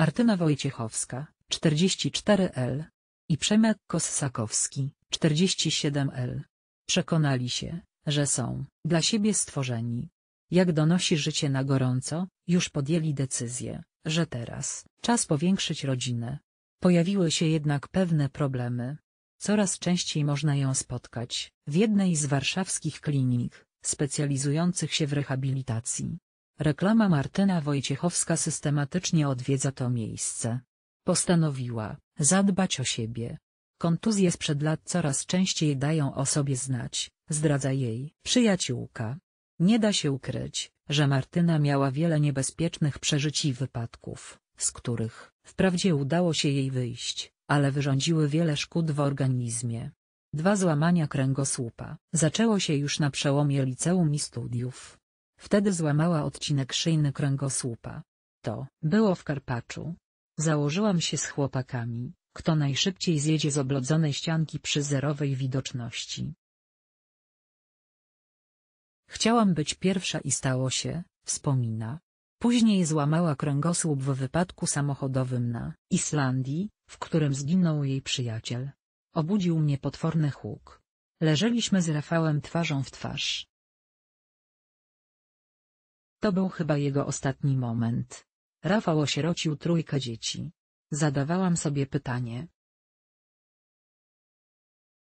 Martyna Wojciechowska, 44L i Przemek Kossakowski, 47L. Przekonali się, że są dla siebie stworzeni. Jak donosi życie na gorąco, już podjęli decyzję, że teraz czas powiększyć rodzinę. Pojawiły się jednak pewne problemy. Coraz częściej można ją spotkać w jednej z warszawskich klinik specjalizujących się w rehabilitacji. Reklama Martyna Wojciechowska systematycznie odwiedza to miejsce. Postanowiła zadbać o siebie. Kontuzje sprzed lat coraz częściej dają o sobie znać, zdradza jej przyjaciółka. Nie da się ukryć, że Martyna miała wiele niebezpiecznych przeżyć i wypadków, z których wprawdzie udało się jej wyjść, ale wyrządziły wiele szkód w organizmie. Dwa złamania kręgosłupa zaczęło się już na przełomie liceum i studiów. Wtedy złamała odcinek szyjny kręgosłupa. To było w Karpaczu. Założyłam się z chłopakami, kto najszybciej zjedzie z oblodzonej ścianki przy zerowej widoczności. Chciałam być pierwsza i stało się, wspomina. Później złamała kręgosłup w wypadku samochodowym na Islandii, w którym zginął jej przyjaciel. Obudził mnie potworny huk. Leżeliśmy z Rafałem twarzą w twarz. To był chyba jego ostatni moment. Rafał osierocił trójkę dzieci. Zadawałam sobie pytanie.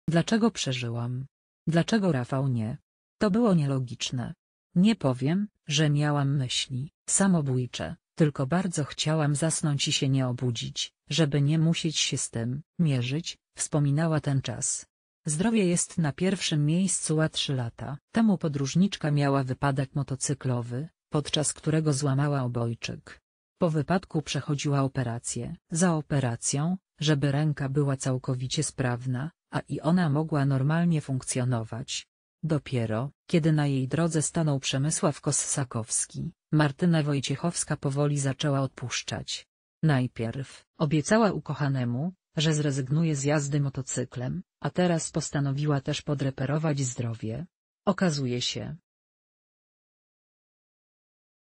Dlaczego przeżyłam? Dlaczego Rafał nie? To było nielogiczne. Nie powiem, że miałam myśli samobójcze, tylko bardzo chciałam zasnąć i się nie obudzić, żeby nie musieć się z tym mierzyć, wspominała ten czas. Zdrowie jest na pierwszym miejscu, a trzy lata temu podróżniczka miała wypadek motocyklowy, podczas którego złamała obojczyk. Po wypadku przechodziła operację. Za operacją, żeby ręka była całkowicie sprawna, a i ona mogła normalnie funkcjonować. Dopiero, kiedy na jej drodze stanął Przemysław Kossakowski, Martyna Wojciechowska powoli zaczęła odpuszczać. Najpierw, obiecała ukochanemu, że zrezygnuje z jazdy motocyklem, a teraz postanowiła też podreperować zdrowie. Okazuje się,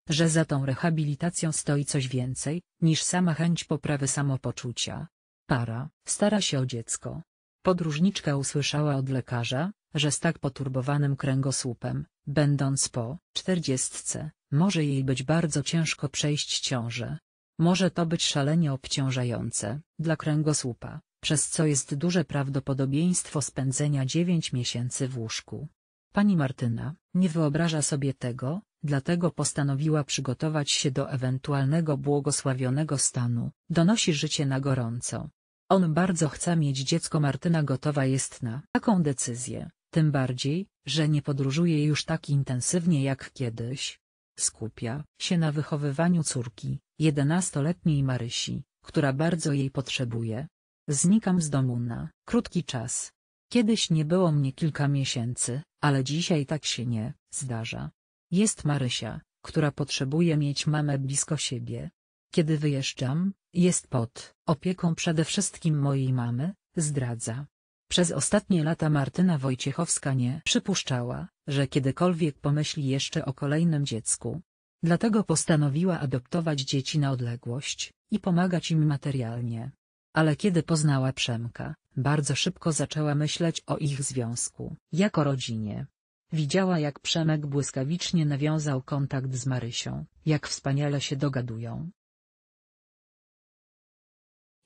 że za tą rehabilitacją stoi coś więcej, niż sama chęć poprawy samopoczucia. Para, stara się o dziecko. Podróżniczka usłyszała od lekarza, że z tak poturbowanym kręgosłupem, będąc po czterdziestce, może jej być bardzo ciężko przejść ciążę. Może to być szalenie obciążające dla kręgosłupa, przez co jest duże prawdopodobieństwo spędzenia dziewięć miesięcy w łóżku. Pani Martyna nie wyobraża sobie tego, dlatego postanowiła przygotować się do ewentualnego błogosławionego stanu. Donosi życie na gorąco. On bardzo chce mieć dziecko Martyna gotowa jest na taką decyzję, tym bardziej, że nie podróżuje już tak intensywnie jak kiedyś. Skupia się na wychowywaniu córki, jedenastoletniej Marysi, która bardzo jej potrzebuje. Znikam z domu na krótki czas. Kiedyś nie było mnie kilka miesięcy, ale dzisiaj tak się nie zdarza. Jest Marysia, która potrzebuje mieć mamę blisko siebie. Kiedy wyjeżdżam, jest pod opieką przede wszystkim mojej mamy, zdradza. Przez ostatnie lata Martyna Wojciechowska nie przypuszczała, że kiedykolwiek pomyśli jeszcze o kolejnym dziecku. Dlatego postanowiła adoptować dzieci na odległość i pomagać im materialnie. Ale kiedy poznała Przemka, bardzo szybko zaczęła myśleć o ich związku jako rodzinie. Widziała jak Przemek błyskawicznie nawiązał kontakt z Marysią, jak wspaniale się dogadują.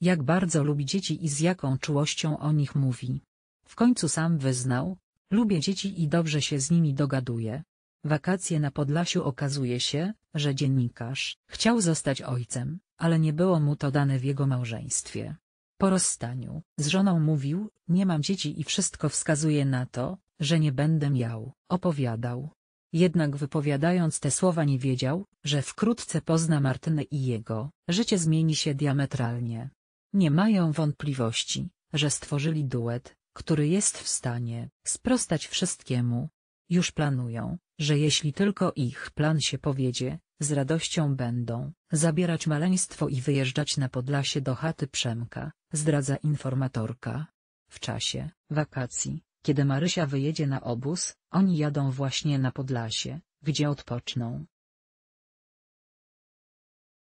Jak bardzo lubi dzieci i z jaką czułością o nich mówi. W końcu sam wyznał, lubię dzieci i dobrze się z nimi dogaduje. Wakacje na Podlasiu okazuje się, że dziennikarz chciał zostać ojcem, ale nie było mu to dane w jego małżeństwie. Po rozstaniu z żoną mówił, nie mam dzieci i wszystko wskazuje na to, że nie będę miał, opowiadał. Jednak wypowiadając te słowa nie wiedział, że wkrótce pozna Martynę i jego, życie zmieni się diametralnie. Nie mają wątpliwości, że stworzyli duet, który jest w stanie sprostać wszystkiemu. Już planują, że jeśli tylko ich plan się powiedzie, z radością będą zabierać maleństwo i wyjeżdżać na Podlasie do chaty Przemka, zdradza informatorka. W czasie wakacji kiedy Marysia wyjedzie na obóz, oni jadą właśnie na Podlasie, gdzie odpoczną.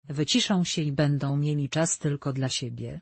Wyciszą się i będą mieli czas tylko dla siebie.